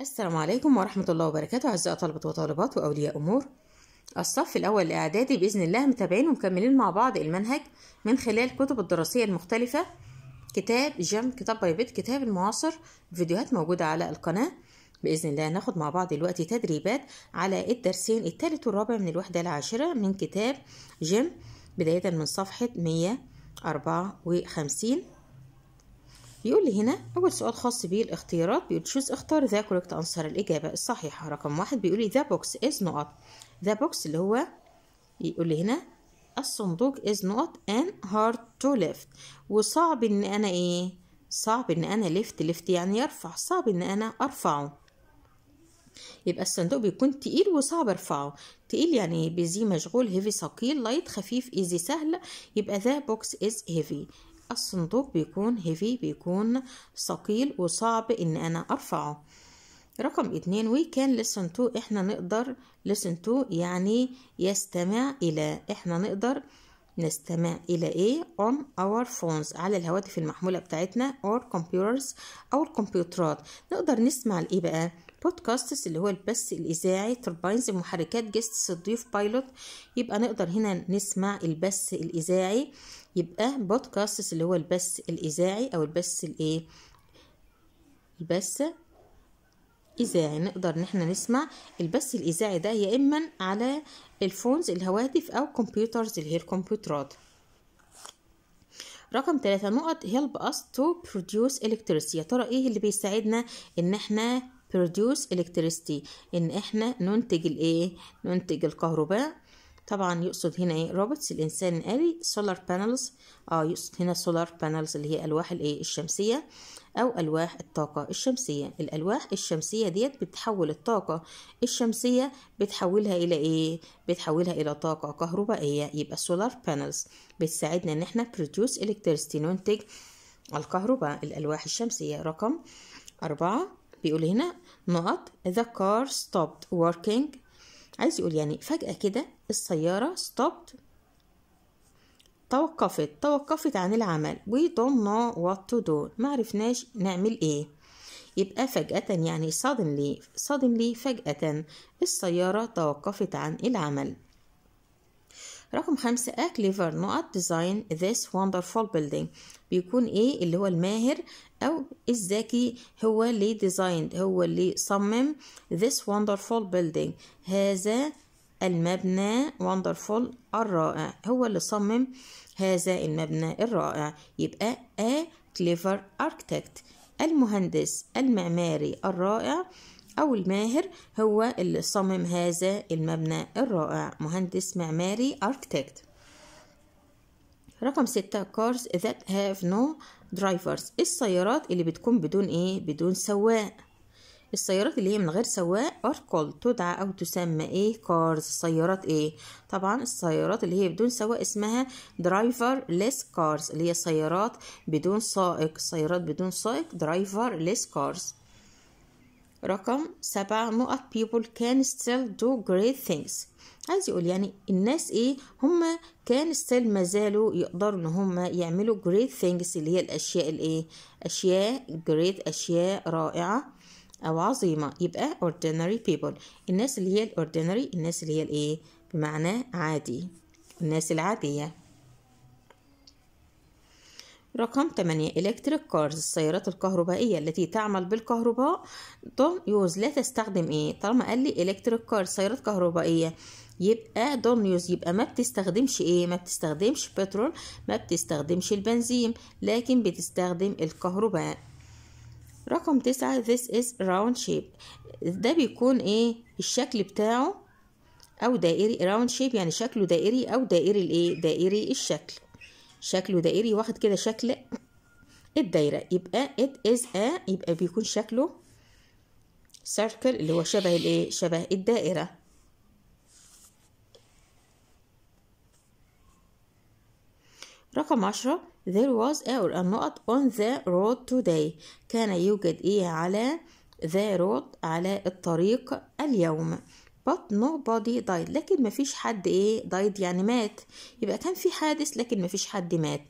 السلام عليكم ورحمة الله وبركاته أعزائي طلبة وطالبات وأولياء أمور الصف الأول الإعدادي بإذن الله متابعين ومكملين مع بعض المنهج من خلال كتب الدراسية المختلفة كتاب جم كتاب بايبت كتاب المعاصر فيديوهات موجودة على القناة بإذن الله ناخد مع بعض دلوقتي تدريبات على الدرسين الثالث والرابع من الوحدة العاشرة من كتاب جم بداية من صفحة 154 يقول لي هنا أول سؤال خاص بيه الاختيارات بيقول شوز اختار ذا كوركت أنسر الإجابة الصحيحة رقم واحد بيقول لي ذا بوكس إز نقط ذا بوكس اللي هو يقول لي هنا الصندوق إز نقط إن هارد تو ليفت وصعب ان انا ايه صعب ان انا ليفت ليفت يعني يرفع صعب ان انا ارفعه يبقى الصندوق بيكون تقيل وصعب ارفعه تقيل يعني بيزي مشغول هيفي ثقيل لايت خفيف ايزي سهل يبقى ذا بوكس از هيفي الصندوق بيكون هيفي بيكون ثقيل وصعب ان انا ارفعه رقم اتنين وي كان لسن تو احنا نقدر لسن تو يعني يستمع الى احنا نقدر نستمع إلى إيه on our phones على الهواتف المحمولة بتاعتنا or computers أو الكمبيوترات نقدر نسمع لإيه بقى بودكاستس اللي هو البث الإذاعي تربينز محركات جست الضيوف بايلوت يبقى نقدر هنا نسمع البث الإذاعي يبقى بودكاستس اللي هو البث الإذاعي أو البث الإيه البث إذاعي نقدر إن إحنا نسمع البث الإذاعي ده يا إما على الفونز الهواتف أو كمبيوترز اللي هي الكمبيوترات رقم ثلاثة نقط help us to produce electricity يا ترى ايه اللي بيساعدنا ان احنا produce electricity ان احنا ننتج الايه ننتج الكهرباء طبعا يقصد هنا ايه روبوتس الانسان الالي سولار بانلز اه يقصد هنا سولار بانلز اللي هي الواح الايه الشمسيه او الواح الطاقه الشمسيه الالواح الشمسيه ديت بتحول الطاقه الشمسيه بتحولها الى ايه بتحولها الى طاقه كهربائيه يبقى سولار بانلز بتساعدنا ان احنا برودوس الكتريستي ننتج الكهرباء الالواح الشمسيه رقم أربعة بيقول هنا نقط the car stopped working عايز يقول يعني فجأة كده السيارة stopped توقفت توقفت عن العمل we don't know what to do ما عرفناش نعمل ايه يبقى فجأة يعني suddenly suddenly فجأة السيارة توقفت عن العمل رقم خمسة A clever not design this wonderful building بيكون ايه اللي هو الماهر او الذكي هو اللي designed هو اللي صمم this wonderful building هذا المبنى wonderful الرائع هو اللي صمم هذا المبنى الرائع يبقى A clever architect المهندس المعماري الرائع أو الماهر هو اللي صمم هذا المبنى الرائع مهندس معماري أركتكت رقم ستة cars that have no drivers السيارات اللي بتكون بدون ايه بدون سواق السيارات اللي هي من غير سواق are called تدعى او تسمى ايه cars سيارات ايه طبعا السيارات اللي هي بدون سواق اسمها driverless cars اللي هي سيارات بدون سائق سيارات بدون سائق driverless cars رقم سبعة نقط people can still do great things عايز يقول يعني الناس ايه هما كان still ما زالوا يقدروا ان هما يعملوا great things اللي هي الاشياء الايه اشياء great اشياء رائعة او عظيمة يبقى ordinary people الناس اللي هي ordinary الناس اللي هي الايه بمعنى عادي الناس العادية رقم 8 إلكتريك كارز السيارات الكهربائية التي تعمل بالكهرباء دون يوز لا تستخدم ايه طالما قال لي إلكتريك كارز سيارات كهربائية يبقى دون يوز يبقى ما بتستخدمش ايه ما بتستخدمش بترول ما بتستخدمش البنزين لكن بتستخدم الكهرباء رقم تسعة this is round shape ده بيكون ايه الشكل بتاعه او دائري round shape يعني شكله دائري او دائري الايه دائري الشكل شكله دائري واخد كده شكل الدايرة يبقى it is a يبقى بيكون شكله circle اللي هو شبه الايه شبه الدائرة رقم عشرة there was a or not on the road today كان يوجد ايه على the road على الطريق اليوم but nobody died لكن مفيش حد ايه died يعني مات يبقى كان في حادث لكن مفيش حد مات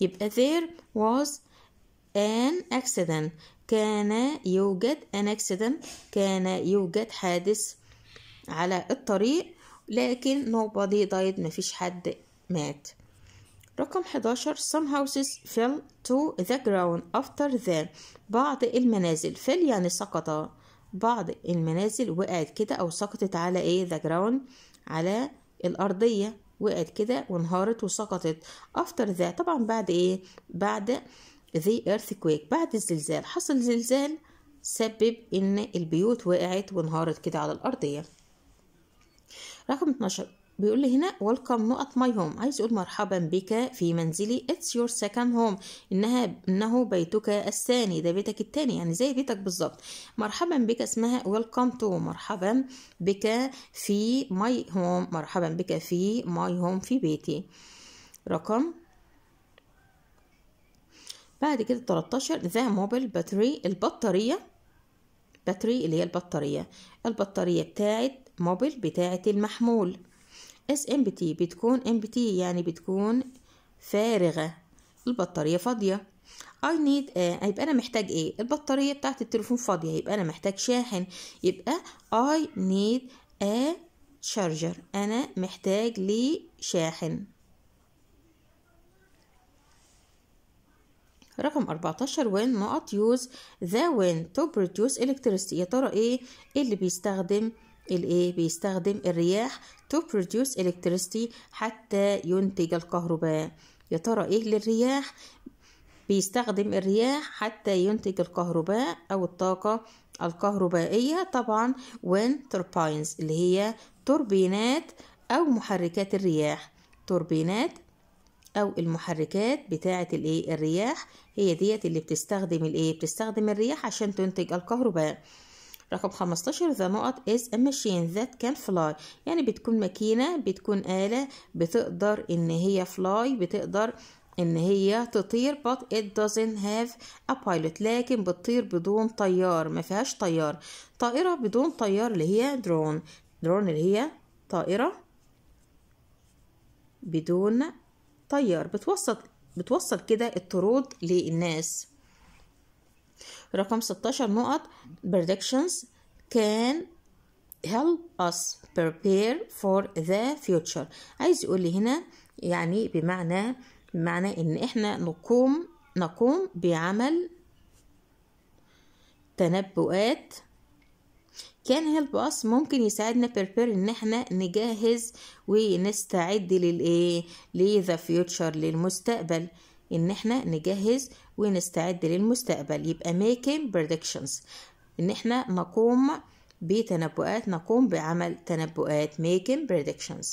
يبقى there was an accident كان يوجد an accident كان يوجد حادث على الطريق لكن nobody died مفيش حد مات رقم 11 some houses fell to the ground after that بعض المنازل fell يعني سقط بعض المنازل وقعت كده او سقطت على ايه ذا جراوند على الارضيه وقعت كده وانهارت وسقطت افتر ذا طبعا بعد ايه بعد ذي earthquake بعد الزلزال حصل زلزال سبب ان البيوت وقعت وانهارت كده على الارضيه رقم 12 بيقول لي هنا ويلكم نقط ماي هوم عايز يقول مرحبا بك في منزلي اتس يور سكند هوم انها انه بيتك الثاني ده بيتك الثاني يعني زي بيتك بالظبط مرحبا بك اسمها ويلكم تو مرحبا بك في ماي هوم مرحبا بك في ماي هوم في بيتي رقم بعد كده 13 ذا موبل باتري البطارية باتري اللي هي البطارية البطارية بتاعت موبل بتاعت المحمول اس تي بتكون تي يعني بتكون فارغة البطارية فاضية I need يبقى هيبقى أنا محتاج إيه؟ البطارية بتاعت التليفون فاضية يبقى أنا محتاج شاحن يبقى I need a charger أنا محتاج لي شاحن رقم 14 وين نقط use the when to produce electricity يا ترى ايه, إيه اللي بيستخدم الايه بيستخدم الرياح to produce electricity حتى ينتج الكهرباء يا ترى ايه للرياح بيستخدم الرياح حتى ينتج الكهرباء او الطاقة الكهربائية طبعا wind turbines اللي هي توربينات او محركات الرياح توربينات او المحركات بتاعه الايه الرياح هي ديت اللي بتستخدم الايه بتستخدم الرياح عشان تنتج الكهرباء رقم 15 ذا نقط is a machine that can fly يعني بتكون ماكينة بتكون آلة بتقدر إن هي fly بتقدر ان هي تطير but it doesn't have a pilot لكن بتطير بدون طيار ما فيهاش طيار طائرة بدون طيار اللي هي درون درون اللي هي طائرة بدون طيار بتوصل بتوصل كده الطرود للناس رقم 16 نقط predictions can help us prepare for the future عايز يقول لي هنا يعني بمعنى بمعنى ان احنا نقوم نقوم بعمل تنبؤات كان هيلب اس ممكن يساعدنا prepare ان احنا نجهز ونستعد للايه لذا فيوتشر للمستقبل ان احنا نجهز ونستعد للمستقبل يبقى making predictions ان احنا نقوم بتنبؤات نقوم بعمل تنبؤات making predictions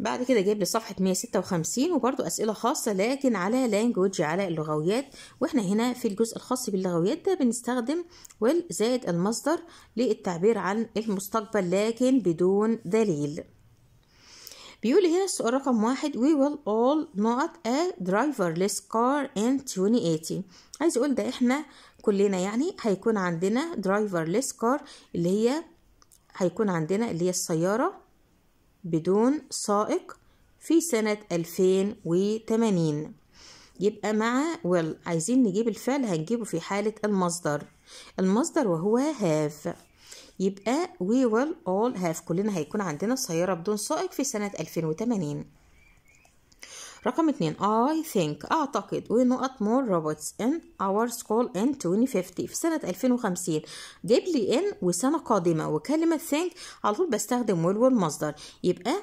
بعد كده جايب لي صفحة 156 وبرده أسئلة خاصة لكن على لانجوج على اللغويات واحنا هنا في الجزء الخاص باللغويات ده بنستخدم will زائد المصدر للتعبير عن المستقبل لكن بدون دليل بيقول هنا السؤال رقم واحد we will all not a driverless car in 2080 عايز يقول ده احنا كلنا يعني هيكون عندنا driverless car اللي هي هيكون عندنا اللي هي السيارة بدون سائق في سنة 2080 يبقى مع will عايزين نجيب الفعل هنجيبه في حالة المصدر المصدر وهو have يبقى we will all have كلنا هيكون عندنا السيارة بدون سائق في سنة 2080 رقم اتنين I think أعتقد we not more robots in our school in 2050 في سنة 2050 جيب لي in وسنة قادمة وكلمة think على طول بستخدم will والمصدر يبقى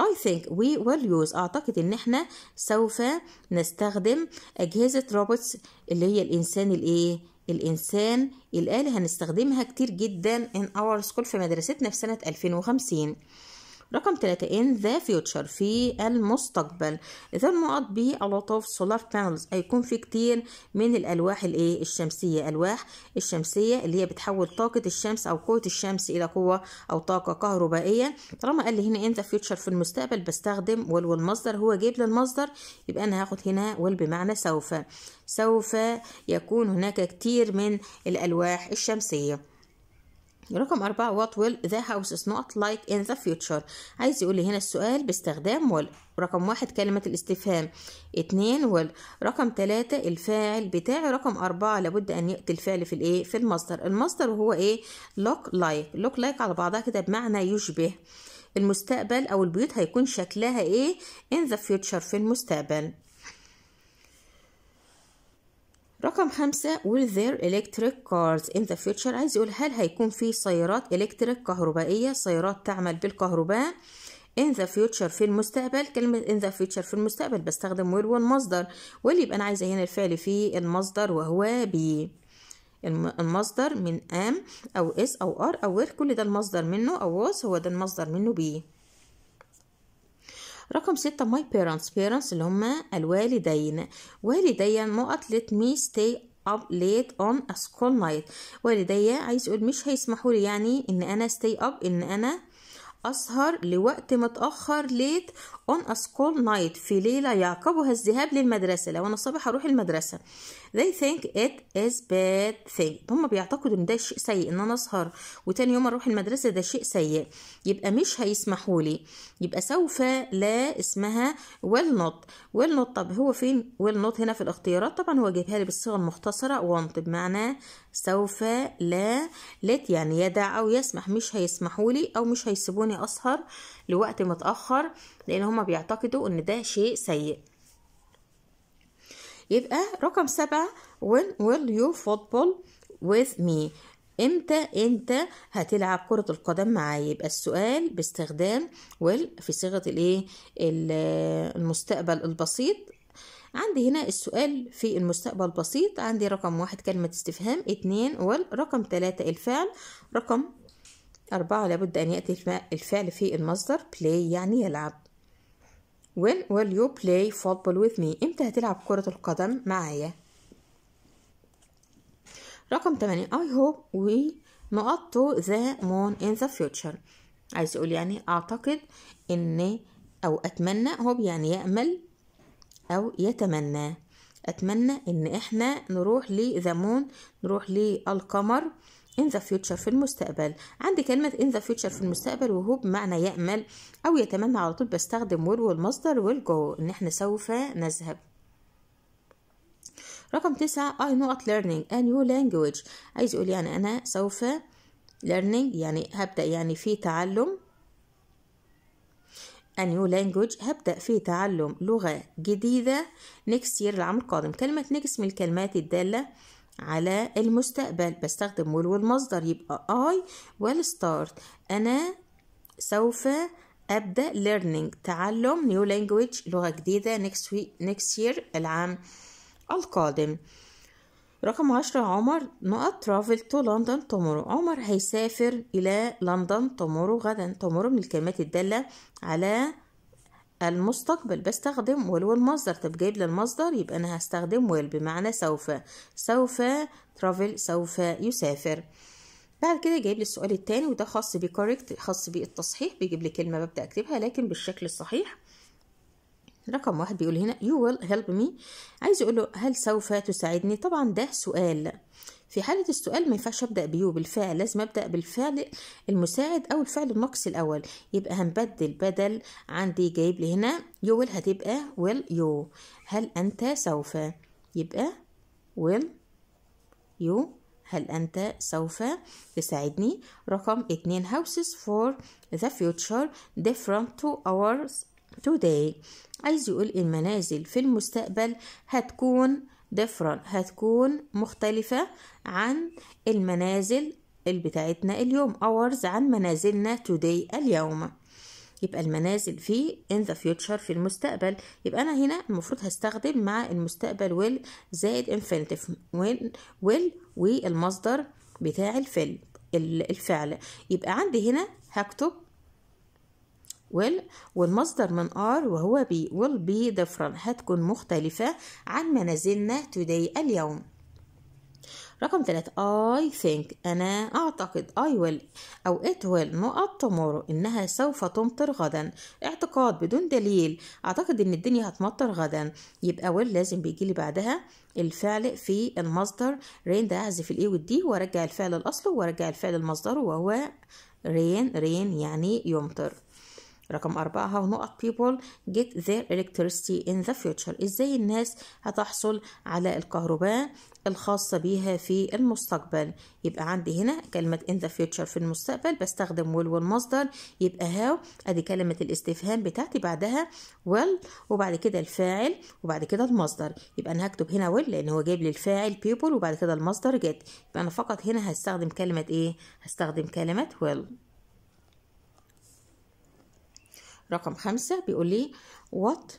I think we will use أعتقد إن إحنا سوف نستخدم أجهزة روبوتس اللي هي الإنسان الإيه الإنسان الآلة هنستخدمها كتير جدا in our school في مدرستنا في سنة 2050 رقم 3 in the future في المستقبل إذا نقط به a lot of solar panels هيكون في كتير من الألواح الإيه الشمسية ألواح الشمسية اللي هي بتحول طاقة الشمس أو قوة الشمس إلى قوة أو طاقة كهربائية طالما قال لي هنا in the future في المستقبل بستخدم وال والمصدر هو جايب لي المصدر يبقى أنا هاخد هنا وال بمعنى سوف سوف يكون هناك كتير من الألواح الشمسية رقم أربعة what will the house is not like in the future عايز يقول لي هنا السؤال باستخدام will رقم واحد كلمة الاستفهام اتنين will رقم تلاتة الفاعل بتاعي رقم أربعة لابد أن يأتي الفعل في الإيه في المصدر المصدر وهو إيه look like look like على بعضها كده بمعنى يشبه المستقبل أو البيوت هيكون شكلها إيه in the future في المستقبل رقم خمسة will there electric cars in the future عايز يقول هل هيكون في سيارات إلكتريك كهربائية سيارات تعمل بالكهرباء in the future في المستقبل كلمة in the future في المستقبل بستخدم will والمصدر واللي يبقى أنا عايزة هنا الفعل في المصدر وهو بي المصدر من am أو is أو are أو where كل ده المصدر منه أو was هو ده المصدر منه بي رقم ستة my parents parents اللي هما الوالدين والدي نقط let me stay up late on a school night والدي عايز يقول مش هيسمحولي يعني ان انا stay up ان انا أسهر لوقت متأخر ليت on a school night في ليلة يعقبها الذهاب للمدرسة لو أنا الصبح هروح المدرسة they think it is bad thing هم بيعتقدوا إن ده شيء سيء إن أنا أسهر وتاني يوم أروح المدرسة ده شيء سيء يبقى مش هيسمحوا لي يبقى سوف لا اسمها will not will not طب هو فين will not هنا في الاختيارات طبعا هو جايبها لي بالصيغة المختصرة want بمعنى سوف لا let يعني يدع أو يسمح مش هيسمحوا لي أو مش هيسيبوني يخلوني اسهر لوقت متاخر لان هما بيعتقدوا ان ده شيء سيء يبقى رقم سبعة when will you football with me امتى انت هتلعب كرة القدم معايا يبقى السؤال باستخدام will في صيغة الايه المستقبل البسيط عندي هنا السؤال في المستقبل البسيط عندي رقم واحد كلمة استفهام اتنين will رقم تلاتة الفعل رقم أربعة لابد أن يأتي الفعل في المصدر play يعني يلعب when will you play football with me إمتى هتلعب كرة القدم معايا رقم 8 I hope we not to the moon in the future عايز يقول يعني أعتقد إن أو أتمنى هو يعني يأمل أو يتمنى أتمنى إن إحنا نروح لذا مون نروح للقمر in the future في المستقبل عندي كلمة in the future في المستقبل وهو بمعنى يأمل أو يتمنى على طول بستخدم will والمصدر will go إن إحنا سوف نذهب رقم تسعة I not learning a new language عايز يقول يعني أنا سوف learning يعني هبدأ يعني في تعلم a new language هبدأ في تعلم لغة جديدة next year العام القادم كلمة next من الكلمات الدالة على المستقبل بستخدم will والمصدر يبقى I will start أنا سوف أبدأ learning تعلم new language لغة جديدة next, week, next year العام القادم رقم عشرة عمر نقط ترافل تو لندن تومورو عمر هيسافر إلى لندن تومورو غدا تومورو من الكلمات الدالة على المستقبل بستخدم ويل والمصدر طب جايب لي المصدر يبقى انا هستخدم ويل بمعنى سوف سوف ترافل سوف يسافر بعد كده جايب لي السؤال التاني وده خاص بكوركت خاص بالتصحيح بيجيب لي كلمه ببدا اكتبها لكن بالشكل الصحيح رقم واحد بيقول هنا you will help me عايز يقول له هل سوف تساعدني طبعا ده سؤال في حالة السؤال ما ينفعش أبدأ بيه بالفعل لازم أبدأ بالفعل المساعد أو الفعل النقص الأول يبقى هنبدل بدل عندي جايب لي هنا يو ويل هتبقى ويل يو هل أنت سوف يبقى ويل يو هل أنت سوف تساعدني رقم اتنين houses for the future different to ours today عايز يقول إيه المنازل في المستقبل هتكون different هتكون مختلفة عن المنازل بتاعتنا اليوم ours عن منازلنا today اليوم يبقى المنازل في in the future في المستقبل يبقى أنا هنا المفروض هستخدم مع المستقبل will زائد infinitive will والمصدر بتاع الفعل الفعل يبقى عندي هنا هكتب will والمصدر من are وهو be will be different هتكون مختلفة عن منازلنا today اليوم رقم ثلاثة I think أنا أعتقد I will أو it will نقط tomorrow إنها سوف تمطر غدا اعتقاد بدون دليل أعتقد إن الدنيا هتمطر غدا يبقى will لازم بيجي لي بعدها الفعل في المصدر rain ده أعزف الإي والدي وأرجع الفعل لأصله وأرجع الفعل لمصدره وهو rain rain يعني يمطر رقم أربعة how not people get their electricity in the future إزاي الناس هتحصل على الكهرباء الخاصة بيها في المستقبل يبقى عندي هنا كلمة in the future في المستقبل بستخدم will والمصدر يبقى how أدي كلمة الاستفهام بتاعتي بعدها will وبعد كده الفاعل وبعد كده المصدر يبقى أنا هكتب هنا will لأن هو جايب لي الفاعل people وبعد كده المصدر get يبقى أنا فقط هنا هستخدم كلمة إيه؟ هستخدم كلمة will رقم خمسة بيقول لي what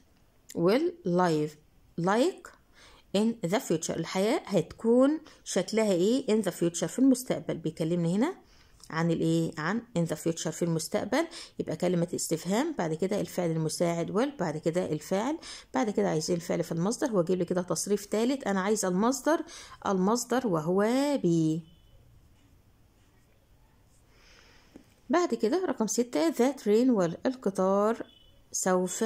will life like in the future الحياة هتكون شكلها ايه in the future في المستقبل بيكلمني هنا عن الايه عن in the future في المستقبل يبقى كلمة استفهام بعد كده الفعل المساعد will بعد كده الفعل بعد كده عايزين إيه الفعل في المصدر هو جايب لي كده تصريف ثالث انا عايز المصدر المصدر وهو بي بعد كده رقم ستة the train والقطار سوف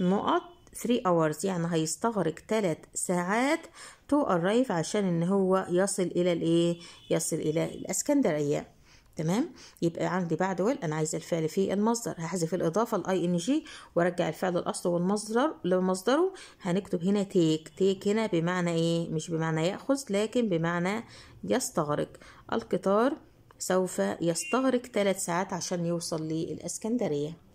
نقط 3 hours يعني هيستغرق 3 ساعات تو arrive عشان ان هو يصل الى الايه يصل الى الاسكندريه تمام يبقى عندي بعد ويل انا عايزه الفعل في المصدر هحذف الاضافه الاي ان جي وارجع الفعل الاصل والمصدر لمصدره هنكتب هنا تيك تيك هنا بمعنى ايه مش بمعنى ياخذ لكن بمعنى يستغرق القطار سوف يستغرق ثلاث ساعات عشان يوصل للاسكندريه